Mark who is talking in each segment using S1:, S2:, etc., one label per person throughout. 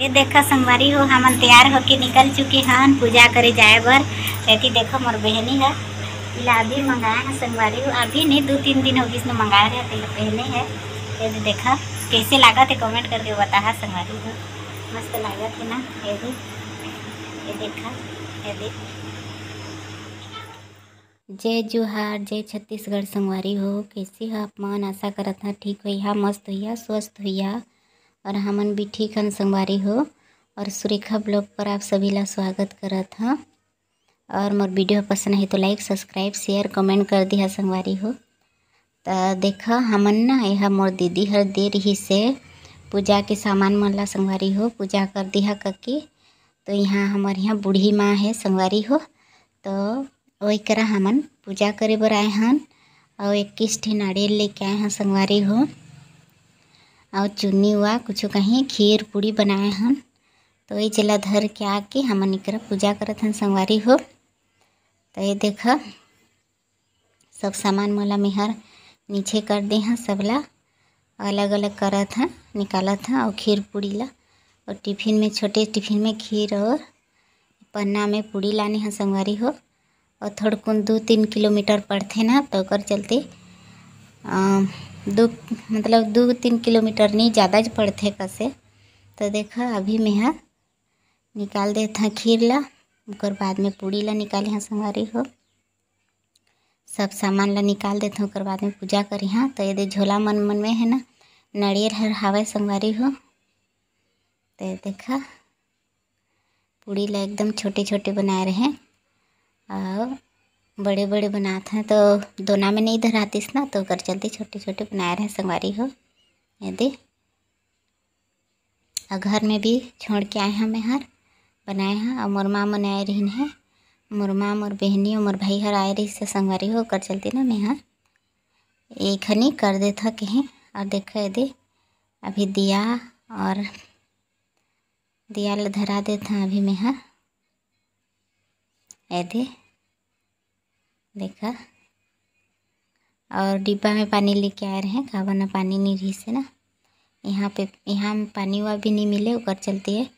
S1: ये देखो संगवारी हो हमन तैयार होके निकल चुके हैं पूजा करे जाए बर ऐसी देखो मोर बहनी है पीला अभी मंगाया है संगवारी हो अभी नहीं दो तीन दिन होगी इसने मंगाए रहे तो पहने है यदि देखा कैसे लागत थे कमेंट करके बता है संगवारी हो मस्त लागत है ना भी ये देखा यदि जय जोहार जय छत्तीसगढ़ संगवारी हो कैसे हो अपमान आशा करत है ठीक हो मस्त हो स्वस्थ हो और हमन भी ठीक हन संगवारी हो और सुरेखा ब्लॉग पर आप सभी ला स्वागत करत हाँ और मोर वीडियो पसंद है तो लाइक सब्सक्राइब शेयर कमेंट कर दिहा संगवारी हो तो देख हमन ना यह मोर दीदी हर दे रही से पूजा के सामान मन ला संगवारी हो पूजा कर दिहा ककी तो यहाँ हमारे यहाँ बूढ़ी माँ है संगवारी हो तो वही करा हमन पूजा करे बर आए हन और इक्कीस ठे नारियल लेके आए हैं संगवारी हो और चुन्नी हुआ कुछ कहीं खीर पूड़ी बनाए हन तो ये चला धर के आके हम एकरा पूजा करत हन संगवारी हो तो ये देख सब सामान मोला मेहर नीचे कर दे सब सबला अलग अलग करत हैं निकालत हाँ और खीर पूड़ी ला और टिफिन में छोटे टिफिन में खीर और पन्ना में पूड़ी लाने हैं संगवारी हो और थोड़कुन दो तीन किलोमीटर पड़ते ना तो कर चलते आ, दो मतलब दो तीन किलोमीटर नहीं ज़्यादा ज पड़ते कसे तो देखा अभी मैं निकाल देता हूँ खीर ला और बाद में पूड़ी ला निकाली हाँ संगवारी हो सब सामान ला निकाल देते हूँ और बाद में पूजा करी हाँ तो यदि झोला मन मन में है ना नारियल हर हवा संगवारी हो तो देखा पूड़ी ला एकदम छोटे छोटे बनाए रहे और बड़े बड़े बनाते हैं तो दोना में नहीं धरातीस ना तो कर जल्दी छोटे छोटे बनाए रहे संगवारी हो यदि और घर में भी छोड़ के आए हैं मैं हर बनाए हैं और मोर माँ मन आए रही है मोर माँ मोर बहनी और मोर भाई हर आए रही से संगवारी हो कर चलती ना मैं हर एक हनी कर देता कहीं और देखो यदि अभी दिया और दिया धरा धरा देता अभी मैं हर यदि देखा और डिब्बा में पानी लेके आ रहे हैं कावा ना पानी नहीं रही से ना यहाँ पे यहाँ पानी हुआ भी नहीं मिले ऊपर चलती है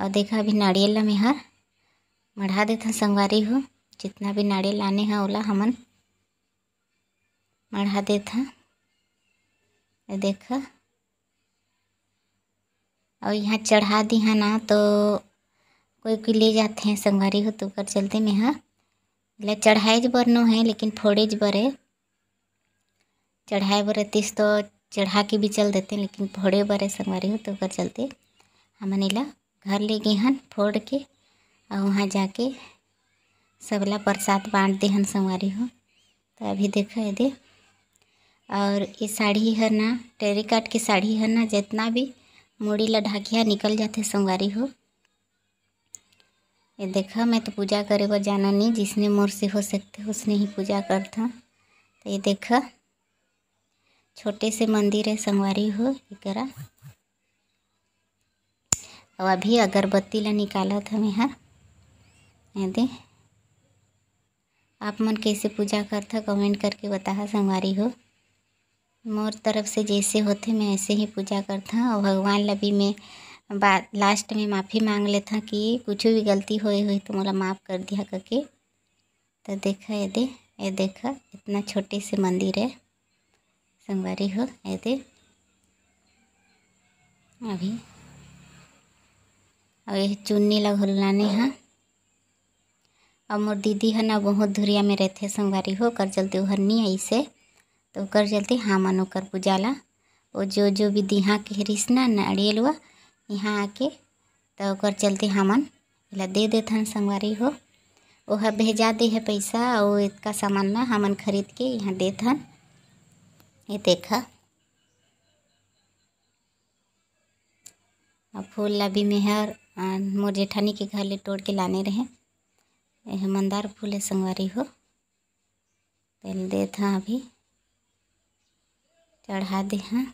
S1: और देखा अभी नारियल में हर मढ़ा देता संगवारी हो जितना भी नारियल आने हैं ओला हमन मढ़ा देता देखा और यहाँ चढ़ा दी है ना तो कोई कोई ले जाते हैं संगवारी हो तो ऊपर चलते में हाँ એટલે चढ़ाई જ બરનું है लेकिन फोड़े ज बर है चढ़ाए बर तीस तो चढ़ा के भी चल देते हैं लेकिन फोड़े बर है संगवारी हो तो कर चलते हमने ला घर ले गए हन फोड़ के और वहाँ जाके सबला प्रसाद बांट दे हन संगवारी हो तो अभी देखो ये दे और ये साड़ी है ना टेरी काट की साड़ी है ना जितना भी मुड़ी ला निकल जाते संगवारी हो ये देखा मैं तो पूजा करे बर जाना नहीं जिसने मोर से हो सकते उसने ही पूजा करता तो ये देखा छोटे से मंदिर है संगवारी हो करा और अभी अगरबत्ती ला निकाला था मैं हर हाँ। दे आप मन कैसे पूजा करता कमेंट करके बता संगवारी हो मोर तरफ से जैसे होते मैं ऐसे ही पूजा करता और भगवान ला भी मैं बाद लास्ट में माफ़ी मांग ले था कि कुछ भी गलती हुई हुई तो मोला माफ़ कर दिया करके तो देखा ये दे ये देखा इतना छोटे से मंदिर है संगवारी हो ये दे अभी और ये चुन्नी ला है और मोर दीदी है ना बहुत धुरिया में रहते संगवारी हो कर चलते उहर नहीं ऐसे तो कर चलते हाँ ओकर पूजा ला और जो जो भी दिहा के हरिस ना नारियल हुआ यहाँ आके तो चलते हमन इला दे देथन संगवारी हो वह भेजा दे है पैसा और इतका सामान ना हमन खरीद के यहाँ देथन ये देखा अब फूल अभी मेहर मोर जेठानी के घर ले तोड़ के लाने रहे यह मंदार फूल है संगवारी हो पहले दे था अभी चढ़ा दे हाँ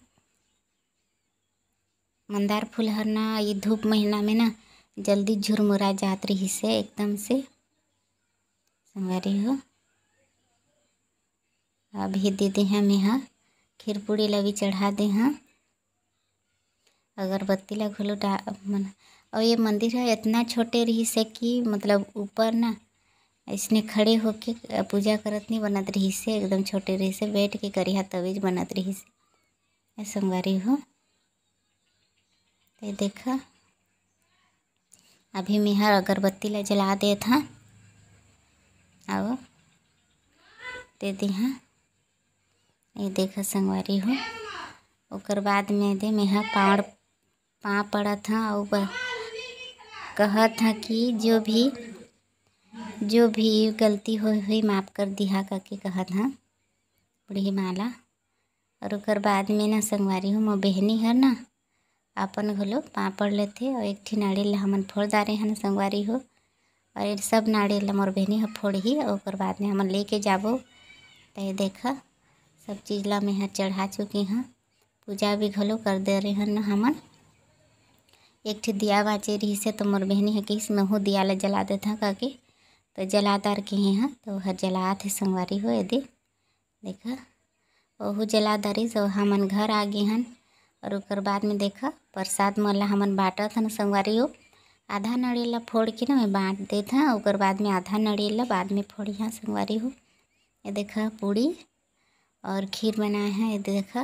S1: मंदार फूल हर ना ये धूप महीना में ना जल्दी झुरमुरा जात रही से एकदम से संवारी हो अभी दे दे हम यहाँ खीर पूड़ी भी चढ़ा दे हाँ अगरबत्ती ला घोलो डा मन और ये मंदिर है इतना छोटे रही से कि मतलब ऊपर ना इसने खड़े होके पूजा करत नहीं बनत रही से एकदम छोटे रही से बैठ के करिहा तवीज बनत रही से संगवारी हो ये देखा अभी मेहर अगरबत्ती ला जला दे था अब दे दी हाँ ये देखा संगवारी हो और बाद में दे मेहर पाड़ पा पड़त था और कहत था कि जो भी जो भी गलती हो हुई माफ़ कर दिया करके कहत था बूढ़ी माला और ओकर बाद में ना संगवारी हो मैं बहनी है ना अपन घलो पापड़ लेते और एक ठी नारियल हम हमन फोड़ रहे हैं संगवारी हो और ये सब नारियल मोर बहनी फोड़ ही और बाद में हमन लेके जाबो तो देखा सब चीज़ ला मैं चढ़ा चुकी हाँ पूजा भी घलो कर दे रहे हन हमन एक ठी दिया बाचे रही से तो मोर बहनी है इसमें महू दिया ला जला देते हैं कह के तो जला दार के हैं तो हर जला थे संगवारी हो यदि देखा ओहू जला दरिस और हमन घर आ गए हैं और उकर बाद में देखा प्रसाद मल्ला हमन बांटत थन संगवारी हो आधा नड़ियल फोड़ के ना मैं बाँट देत हाँ बाद में आधा नड़ियल ला बाद में फोड़ी हाँ संगवारी हो ये देखा पूड़ी और खीर बनाए हैं ये देखा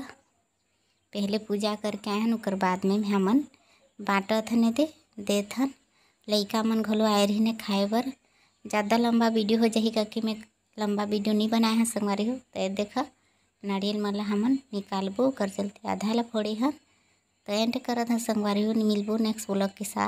S1: पहले पूजा करके आए हैं और बाद में हमन बांटत हन दे देत हन मन घलो आए रही ने खाए बर ज़्यादा लंबा वीडियो हो जाएगा कि मैं लंबा वीडियो नहीं बनाए हैं संगवारी हो तो ये देखा नारियल मन ला हमन निकालबो ओकर चलते आधा ला फोड़े हन तो एंड करत हन संगवारी हो नेक्स्ट ब्लॉग के साथ